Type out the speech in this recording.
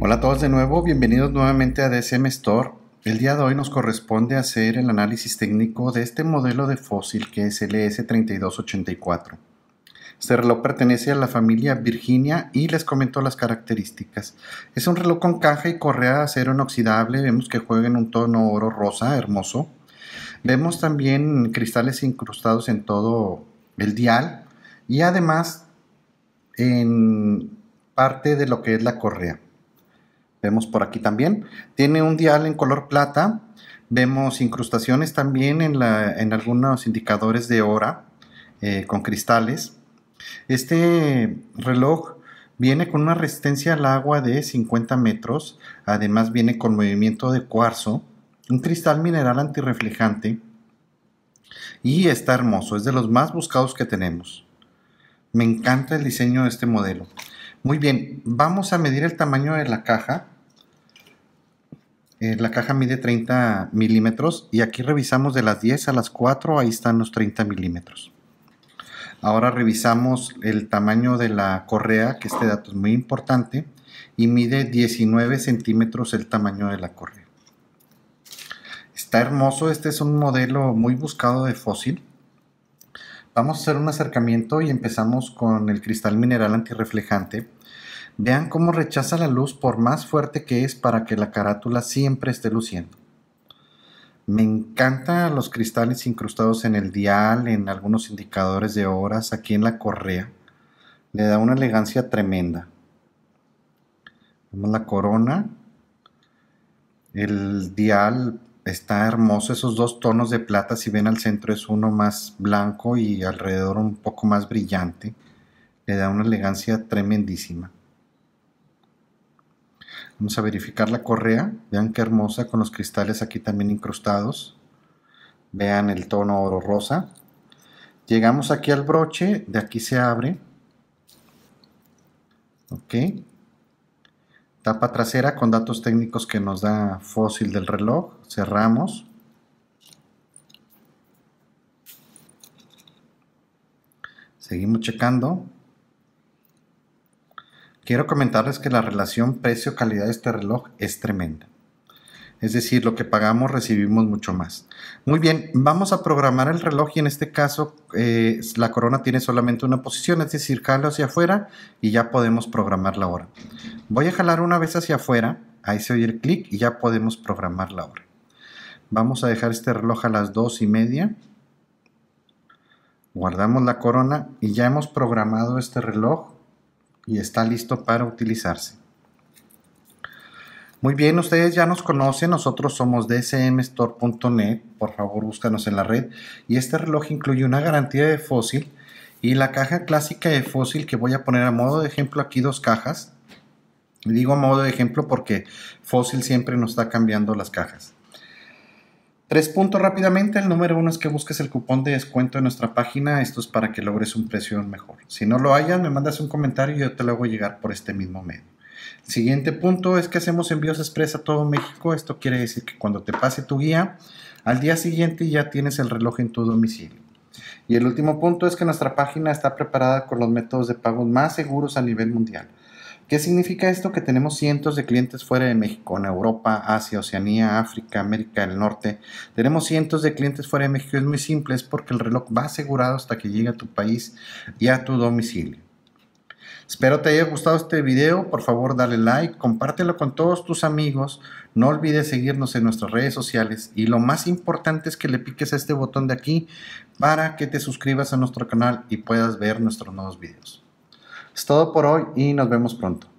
Hola a todos de nuevo, bienvenidos nuevamente a DSM Store. El día de hoy nos corresponde hacer el análisis técnico de este modelo de fósil que es LS3284. E este reloj pertenece a la familia Virginia y les comento las características. Es un reloj con caja y correa de acero inoxidable, vemos que juega en un tono oro rosa, hermoso. Vemos también cristales incrustados en todo el dial y además en parte de lo que es la correa vemos por aquí también. Tiene un dial en color plata, vemos incrustaciones también en, la, en algunos indicadores de hora eh, con cristales. Este reloj viene con una resistencia al agua de 50 metros, además viene con movimiento de cuarzo, un cristal mineral antirreflejante y está hermoso, es de los más buscados que tenemos. Me encanta el diseño de este modelo. Muy bien, vamos a medir el tamaño de la caja. Eh, la caja mide 30 milímetros y aquí revisamos de las 10 a las 4, ahí están los 30 milímetros. Ahora revisamos el tamaño de la correa, que este dato es muy importante, y mide 19 centímetros el tamaño de la correa. Está hermoso, este es un modelo muy buscado de fósil. Vamos a hacer un acercamiento y empezamos con el cristal mineral antirreflejante. Vean cómo rechaza la luz por más fuerte que es para que la carátula siempre esté luciendo. Me encantan los cristales incrustados en el dial, en algunos indicadores de horas, aquí en la correa. Le da una elegancia tremenda. Vemos la corona, el dial está hermoso esos dos tonos de plata. Si ven al centro es uno más blanco y alrededor un poco más brillante. Le da una elegancia tremendísima. Vamos a verificar la correa. Vean qué hermosa con los cristales aquí también incrustados. Vean el tono oro rosa. Llegamos aquí al broche. De aquí se abre. Ok. Tapa trasera con datos técnicos que nos da fósil del reloj. Cerramos. Seguimos checando. Quiero comentarles que la relación precio-calidad de este reloj es tremenda. Es decir, lo que pagamos recibimos mucho más. Muy bien, vamos a programar el reloj y en este caso eh, la corona tiene solamente una posición, es decir, jalo hacia afuera y ya podemos programar la hora. Voy a jalar una vez hacia afuera, ahí se oye el clic y ya podemos programar la hora. Vamos a dejar este reloj a las dos y media. Guardamos la corona y ya hemos programado este reloj y está listo para utilizarse. Muy bien, ustedes ya nos conocen, nosotros somos dsmstore.net, por favor búscanos en la red. Y este reloj incluye una garantía de fósil y la caja clásica de fósil que voy a poner a modo de ejemplo aquí dos cajas. Digo a modo de ejemplo porque fósil siempre nos está cambiando las cajas. Tres puntos rápidamente. El número uno es que busques el cupón de descuento en nuestra página. Esto es para que logres un precio mejor. Si no lo hayas, me mandas un comentario y yo te lo hago llegar por este mismo medio siguiente punto es que hacemos envíos express a todo México. Esto quiere decir que cuando te pase tu guía, al día siguiente ya tienes el reloj en tu domicilio. Y el último punto es que nuestra página está preparada con los métodos de pago más seguros a nivel mundial. ¿Qué significa esto? Que tenemos cientos de clientes fuera de México, en Europa, Asia, Oceanía, África, América del Norte. Tenemos cientos de clientes fuera de México. Es muy simple, es porque el reloj va asegurado hasta que llegue a tu país y a tu domicilio. Espero te haya gustado este video, por favor dale like, compártelo con todos tus amigos, no olvides seguirnos en nuestras redes sociales y lo más importante es que le piques a este botón de aquí para que te suscribas a nuestro canal y puedas ver nuestros nuevos videos. Es todo por hoy y nos vemos pronto.